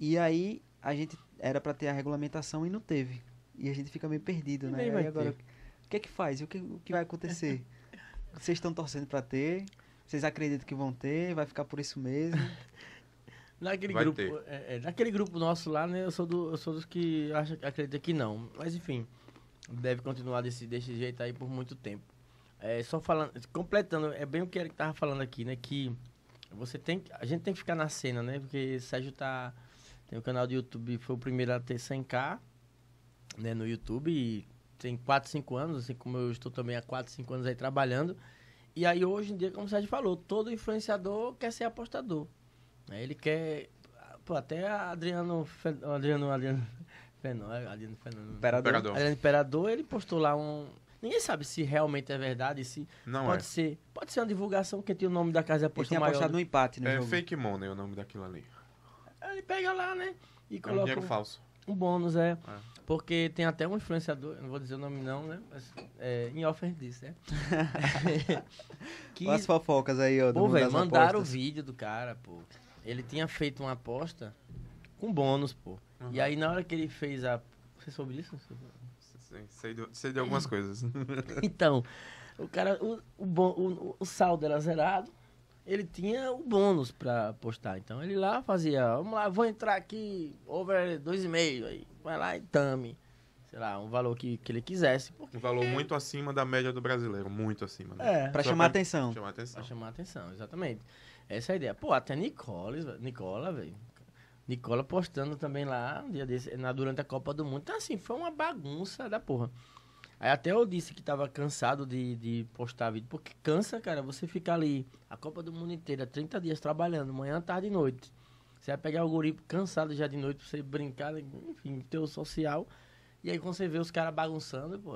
E aí a gente era para ter a regulamentação e não teve. E a gente fica meio perdido, e né? Aí agora, o que é que faz? O que, o que vai acontecer? Vocês estão torcendo para ter? Vocês acreditam que vão ter? Vai ficar por isso mesmo? naquele vai grupo, é, é, naquele grupo nosso lá, né? Eu sou, do, eu sou dos que acha, acredita que não. Mas enfim, deve continuar desse, desse jeito aí por muito tempo. É, só falando, completando, é bem o que ele estava falando aqui, né? Que você tem, a gente tem que ficar na cena, né? Porque Sérgio tá tem o canal do YouTube, foi o primeiro a ter 100k, né, no YouTube. E tem 4, 5 anos, assim como eu estou também há 4, 5 anos aí trabalhando. E aí hoje em dia, como o Sérgio falou, todo influenciador quer ser apostador. Né? Ele quer. Pô, até Adriano. Adriano. Adriano. Fenô, é, Adriano Fernando. Né? Imperador. Imperador. Adriano Imperador, ele postou lá um. Ninguém sabe se realmente é verdade, se não pode é. ser. Pode ser uma divulgação que tem o nome da casa de aposta maior. Ele tem apostado né? no empate, né? É jogo. fake money é o nome daquilo ali ele pega lá, né? E coloca. É um dinheiro falso. O bônus, é. é. Porque tem até um influenciador, não vou dizer o nome não, né? Mas é, em off disse, né? que... as fofocas aí, ó. Pô, velho, mandaram apostas. o vídeo do cara, pô. Ele tinha feito uma aposta com bônus, pô. Uhum. E aí, na hora que ele fez a... Você soube disso? Sei, sei, de, sei de algumas coisas. então, o cara... O, o, o, o saldo era zerado ele tinha o bônus pra postar. Então ele lá fazia, vamos lá, vou entrar aqui, over 2,5 aí. Vai lá e tame. Sei lá, um valor que, que ele quisesse. Porque... Um valor muito acima da média do brasileiro, muito acima. Né? É, pra chamar pra, atenção. chamar atenção. Pra chamar atenção, exatamente. Essa é a ideia. Pô, até Nicolas Nicola, velho. Nicola postando também lá, um dia desse, na, durante a Copa do Mundo. Então, assim, foi uma bagunça da porra. Aí até eu disse que tava cansado de, de postar vídeo, porque cansa, cara, você fica ali a Copa do Mundo inteira, 30 dias trabalhando, manhã, tarde e noite. Você vai pegar o guri cansado já de noite pra você brincar, enfim, ter o social. E aí quando você vê os caras bagunçando, pô,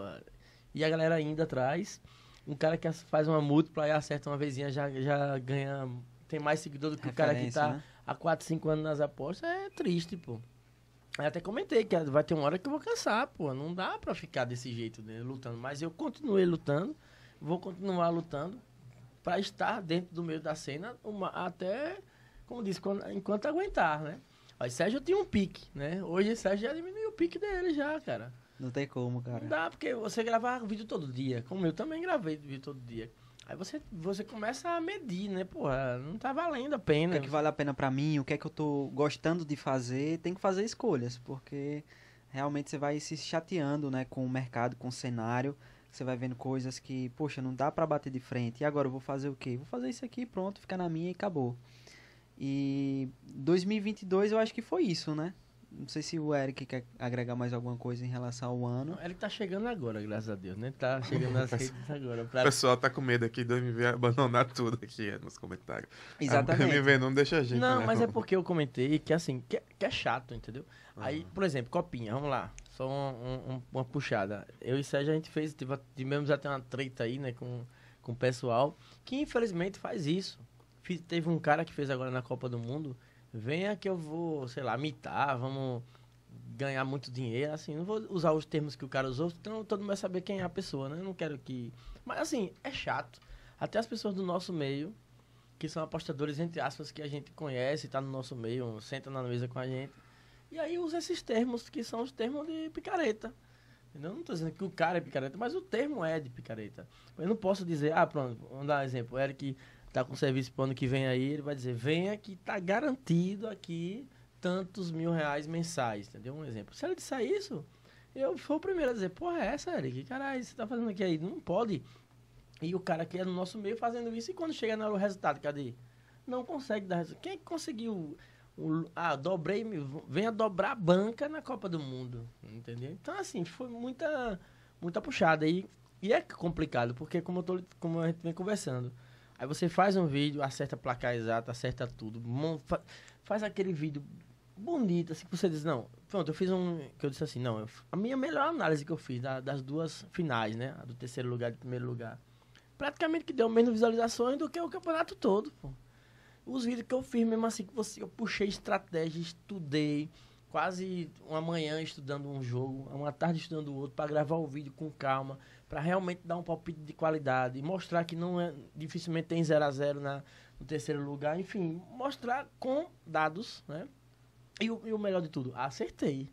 e a galera ainda atrás. Um cara que faz uma múltipla e acerta uma vezinha já, já ganha. Tem mais seguidor do que Referência, o cara que tá né? há 4, 5 anos nas apostas. É triste, pô. Eu até comentei que vai ter uma hora que eu vou cansar, pô. Não dá pra ficar desse jeito, né, lutando. Mas eu continuei lutando, vou continuar lutando para estar dentro do meio da cena uma, até, como disse, quando, enquanto aguentar, né? Aí Sérgio tinha um pique, né? Hoje Sérgio já diminuiu o pique dele já, cara. Não tem como, cara. Não dá, porque você gravar vídeo todo dia, como eu também gravei vídeo todo dia. Aí você, você começa a medir, né? Porra, não tá valendo a pena. O que, é que vale a pena para mim? O que é que eu tô gostando de fazer? Tem que fazer escolhas, porque realmente você vai se chateando, né? Com o mercado, com o cenário. Você vai vendo coisas que, poxa, não dá para bater de frente. E agora eu vou fazer o quê? Vou fazer isso aqui, pronto, fica na minha e acabou. E 2022 eu acho que foi isso, né? Não sei se o Eric quer agregar mais alguma coisa em relação ao ano. ele tá chegando agora, graças a Deus, né? Tá chegando nas redes agora. Pra... O pessoal tá com medo aqui de me ver abandonar tudo aqui é, nos comentários. Exatamente. A não deixa a gente. Não, né? mas é porque eu comentei que assim, que, que é chato, entendeu? Uhum. Aí, ah. por exemplo, copinha, vamos lá. Só um, um, uma puxada. Eu e Sérgio a gente fez, tipo, tivemos até uma treta aí, né, com, com o pessoal, que infelizmente faz isso. Fiz, teve um cara que fez agora na Copa do Mundo venha que eu vou, sei lá, mitar, vamos ganhar muito dinheiro, assim, não vou usar os termos que o cara usou, então todo mundo vai saber quem é a pessoa, né? Eu não quero que... Mas, assim, é chato. Até as pessoas do nosso meio, que são apostadores, entre aspas, que a gente conhece, tá no nosso meio, senta na mesa com a gente, e aí usa esses termos, que são os termos de picareta. Entendeu? não tô dizendo que o cara é picareta, mas o termo é de picareta. Eu não posso dizer, ah, pronto, vamos dar um exemplo. Eric tá com serviço pro ano que vem aí, ele vai dizer, venha que tá garantido aqui tantos mil reais mensais, entendeu? Um exemplo. Se ele disser isso, eu fui o primeiro a dizer, porra, é essa, Eric? Caralho, você tá fazendo aqui aí? Não pode. E o cara que é no nosso meio fazendo isso, e quando chega na hora o resultado, cadê? Não consegue dar resultado. Quem é que conseguiu? O, ah, dobrei, venha dobrar a banca na Copa do Mundo, entendeu? Então, assim, foi muita, muita puxada. E, e é complicado, porque como, eu tô, como a gente vem conversando, Aí você faz um vídeo, acerta a placa exata, acerta tudo, faz aquele vídeo bonito, assim, que você diz, não, pronto, eu fiz um, que eu disse assim, não, eu, a minha melhor análise que eu fiz da, das duas finais, né, a do terceiro lugar e do primeiro lugar, praticamente que deu menos visualizações do que o campeonato todo, pô. Os vídeos que eu fiz, mesmo assim, que você, eu puxei estratégia, estudei, quase uma manhã estudando um jogo, uma tarde estudando o outro, para gravar o vídeo com calma, para realmente dar um palpite de qualidade e mostrar que não é dificilmente tem 0 a 0 na no terceiro lugar, enfim, mostrar com dados, né? E o, e o melhor de tudo, acertei.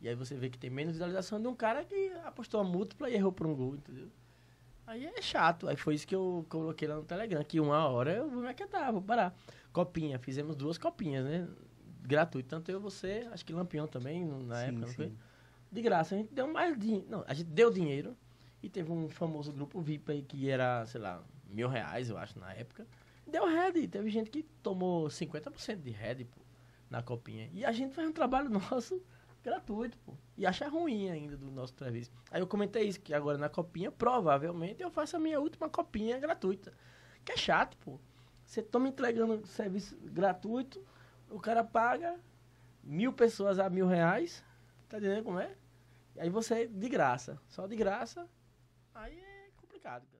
E aí você vê que tem menos visualização de um cara que apostou a múltipla e errou por um gol, entendeu? Aí é chato. Aí foi isso que eu coloquei lá no Telegram, que uma hora eu vou me aquietar, vou parar. Copinha, fizemos duas copinhas, né? gratuito. Tanto eu, você, acho que Lampião também, na sim, época, sim. Foi, De graça. A gente deu mais dinheiro. Não, a gente deu dinheiro e teve um famoso grupo VIP aí que era, sei lá, mil reais, eu acho, na época. Deu red. Teve gente que tomou 50% de red, pô, na copinha. E a gente faz um trabalho nosso gratuito, pô. E acha ruim ainda do nosso serviço. Aí eu comentei isso, que agora na copinha, provavelmente, eu faço a minha última copinha gratuita. Que é chato, pô. Você toma entregando serviço gratuito o cara paga mil pessoas a mil reais. Tá entendendo como é? E aí você, de graça. Só de graça. Aí é complicado.